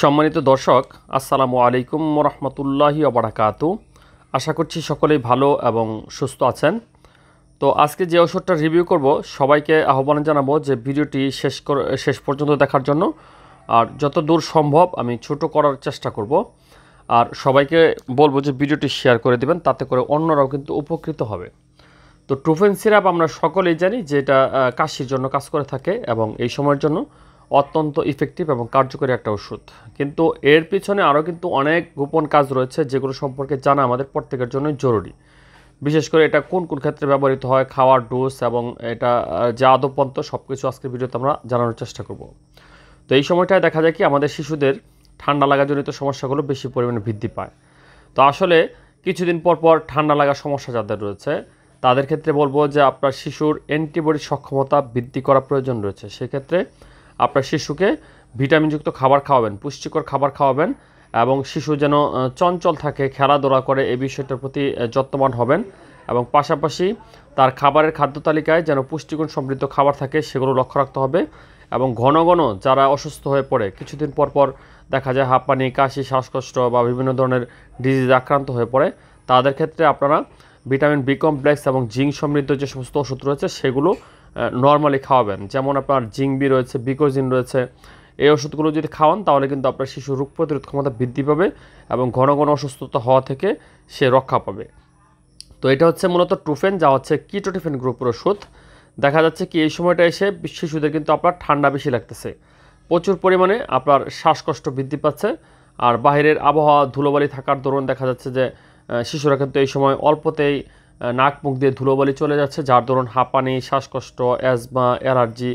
সম্মানিত দর্শক আসসালামু আলাইকুম রহমতুল্লাহি অবরাকাত আশা করছি সকলেই ভালো এবং সুস্থ আছেন তো আজকে যে ওষুধটা রিভিউ করব সবাইকে আহ্বান জানাবো যে ভিডিওটি শেষ শেষ পর্যন্ত দেখার জন্য আর যত দূর সম্ভব আমি ছোট করার চেষ্টা করব আর সবাইকে বলবো যে ভিডিওটি শেয়ার করে দেবেন তাতে করে অন্যরাও কিন্তু উপকৃত হবে তো ট্রুফেন সিরাপ আমরা সকলেই জানি যে এটা কাশির জন্য কাজ করে থাকে এবং এই সময়ের জন্য অত্যন্ত ইফেক্টিভ এবং কার্যকরী একটা ওষুধ কিন্তু এর পিছনে আরও কিন্তু অনেক গোপন কাজ রয়েছে যেগুলো সম্পর্কে জানা আমাদের প্রত্যেকের জন্য জরুরি বিশেষ করে এটা কোন কোন ক্ষেত্রে ব্যবহৃত হয় খাওয়ার ডোজ এবং এটা যা আদপন্ত সব কিছু আজকের ভিডিওতে আমরা জানানোর চেষ্টা করব তো এই সময়টায় দেখা যায় কি আমাদের শিশুদের ঠান্ডা লাগাজনিত সমস্যাগুলো বেশি পরিমাণে বৃদ্ধি পায় তো আসলে কিছুদিন পর পর ঠান্ডা লাগার সমস্যা যাদের রয়েছে তাদের ক্ষেত্রে বলবো যে আপনার শিশুর অ্যান্টিবডি সক্ষমতা বৃদ্ধি করা প্রয়োজন রয়েছে সেক্ষেত্রে আপনার শিশুকে ভিটামিনযুক্ত খাবার খাওয়াবেন পুষ্টিকর খাবার খাওয়াবেন এবং শিশু যেন চঞ্চল থাকে খেলাধুলা করে এই বিষয়টার প্রতি যত্নবান হবেন এবং পাশাপাশি তার খাবারের খাদ্য তালিকায় যেন পুষ্টিগুণ সমৃদ্ধ খাবার থাকে সেগুলো লক্ষ্য রাখতে হবে এবং ঘন ঘন যারা অসুস্থ হয়ে পড়ে কিছুদিন পর পর দেখা যায় হাঁপানি কাশি শ্বাসকষ্ট বা বিভিন্ন ধরনের ডিজিজ আক্রান্ত হয়ে পড়ে তাদের ক্ষেত্রে আপনারা ভিটামিন বি কমপ্লেক্স এবং জিঙ্ক সমৃদ্ধ যে সমস্ত ওষুধ রয়েছে সেগুলো নর্মালি খাওয়াবেন যেমন আপনার জিংবি রয়েছে বিকোজিন রয়েছে এই ওষুধগুলো যদি খাওয়ান তাহলে কিন্তু আপনার শিশু রোগ প্রতিরোধ ক্ষমতা বৃদ্ধি পাবে এবং ঘন ঘন অসুস্থতা হওয়া থেকে সে রক্ষা পাবে তো এটা হচ্ছে মূলত টুফেন যা হচ্ছে কিটোটিফেন গ্রুপের ওষুধ দেখা যাচ্ছে কি এই সময়টা এসে শিশুদের কিন্তু আপনার ঠান্ডা বেশি লাগতেছে প্রচুর পরিমাণে আপনার শ্বাসকষ্ট বৃদ্ধি পাচ্ছে আর বাহিরের আবহাওয়া ধুলোবালি থাকার দরুন দেখা যাচ্ছে যে শিশুরা কিন্তু এই সময় অল্পতেই নাক মুখ দিয়ে ধুলোবালি চলে যাচ্ছে যার ধরুন হাঁপানি শ্বাসকষ্ট অ্যাজমা অ্যালার্জি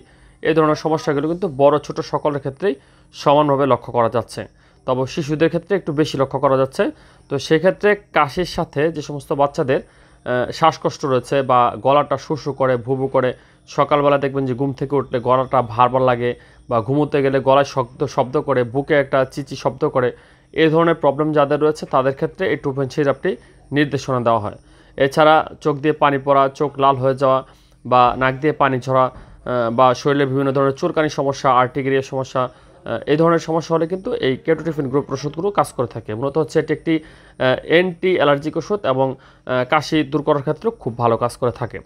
এই ধরনের সমস্যাগুলো কিন্তু বড় ছোট সকলের ক্ষেত্রেই সমানভাবে লক্ষ্য করা যাচ্ছে তবে শিশুদের ক্ষেত্রে একটু বেশি লক্ষ্য করা যাচ্ছে তো সেক্ষেত্রে কাশির সাথে যে সমস্ত বাচ্চাদের শ্বাসকষ্ট রয়েছে বা গলাটা শুশু করে ভুবু করে সকালবেলা দেখবেন যে ঘুম থেকে উঠলে গলাটা ভারবার লাগে বা ঘুমোতে গেলে গলায় শব্দ শব্দ করে বুকে একটা চিচি শব্দ করে এই ধরনের প্রবলেম যাদের রয়েছে তাদের ক্ষেত্রে এই টুপেন সিরাপটি নির্দেশনা দেওয়া হয় এছাড়া চোখ দিয়ে পানি পড়া চোখ লাল হয়ে যাওয়া বা নাক দিয়ে পানি ঝরা বা শরীরে বিভিন্ন ধরনের চুরকানির সমস্যা আর্টিকেরিয়া সমস্যা এই ধরনের সমস্যা হলে কিন্তু এই কেটোটিফিন গ্রুপ ওষুধগুলো কাজ করে থাকে মূলত হচ্ছে এটি একটি অ্যান্টি অ্যালার্জিক ওষুধ এবং কাশি দূর করার ক্ষেত্রেও খুব ভালো কাজ করে থাকে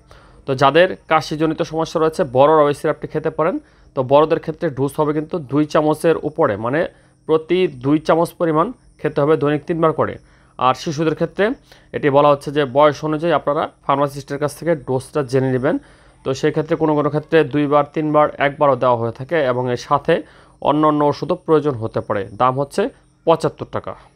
তো যাদের কাশিজনিত সমস্যা রয়েছে বড় ওই সিরাপটি খেতে পারেন তো বড়দের ক্ষেত্রে ঢুস হবে কিন্তু দুই চামচের উপরে মানে প্রতি দুই চামচ পরিমাণ খেতে হবে দৈনিক তিনবার করে আর শিশুদের ক্ষেত্রে এটি বলা হচ্ছে যে বয়স অনুযায়ী আপনারা ফার্মাসিস্টের কাছ থেকে ডোজটা জেনে নেবেন তো সেই ক্ষেত্রে কোনো কোনো ক্ষেত্রে দুইবার তিনবার একবারও দেওয়া হয়ে থাকে এবং এর সাথে অন্য অন্য ওষুধও প্রয়োজন হতে পারে দাম হচ্ছে পঁচাত্তর টাকা